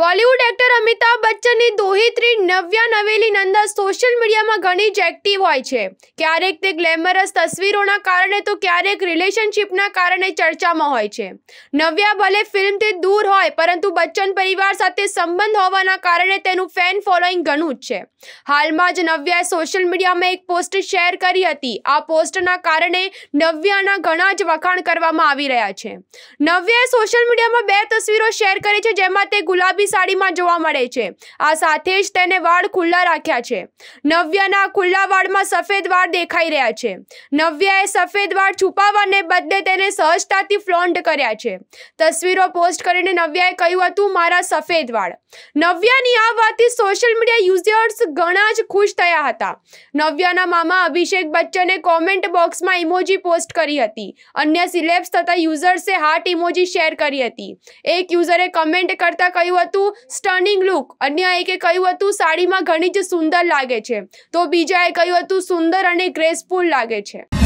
Bollywood actor Amitabh બચ્ચનની દોહિત્રી Navya Naveli Nanda social મીડિયામાં ઘણી જ એક્ટિવ હોય છે ક્યારેક તે ગ્લેમરસ તસવીરોના કારણે તો ક્યારેક રિલેશનશિપના કારણે ચર્ચામાં હોય છે નવ્યા ભલે ફિલ્મથી દૂર હોય પરંતુ બચ્ચન પરિવાર સાથે સંબંધ હોવાના કારણે તેનું ફેન ફોલોઈંગ ઘણું જ છે હાલમાં જ નવ્યાએ સોશિયલ મીડિયામાં એક પોસ્ટ શેર કરી હતી આ પોસ્ટના કારણે નવ્યાના ઘણા જ વખાણ કરવામાં આવી રહ્યા છે નવ્યાએ સોશિયલ મીડિયામાં બે તસવીરો શેર કરી છે જેમાં તે ગુલાબી ગુલાબી સાડીમાં જોવા મળે છે આ સાથે જ તેને વાળ ખુલ્લા રાખ્યા છે નવ્યાના ખુલ્લા વાળમાં સફેદ વાળ દેખાઈ રહ્યા છે નવ્યાએ સફેદ વાળ છુપાવવાને બદલે તેને સહજતાથી ફ્લોન્ટ કર્યા છે તસવીરો પોસ્ટ કરીને નવ્યાએ કહ્યું હતું મારા સફેદ વાળ નવ્યાની આ વાતથી સોશિયલ મીડિયા યુઝર્સ ઘણા જ ખુશ થયા હતા નવ્યાના મામા અભિષેક બચ્ચને કોમેન્ટ બોક્સમાં ઇમોજી પોસ્ટ કરી હતી અન્ય સિલેબ્સ તથા યુઝર્સે હાર્ટ ઇમોજી શેર કરી હતી એક યુઝરે કમેન્ટ કરતા કહ્યું હતું હતું સ્ટર્નિંગ લુક અન્ય એકે કહ્યું હતું સાડીમાં ઘણી જ સુંદર લાગે છે તો બીજાએ કહ્યું હતું સુંદર અને ગ્રેસફુલ લાગે છે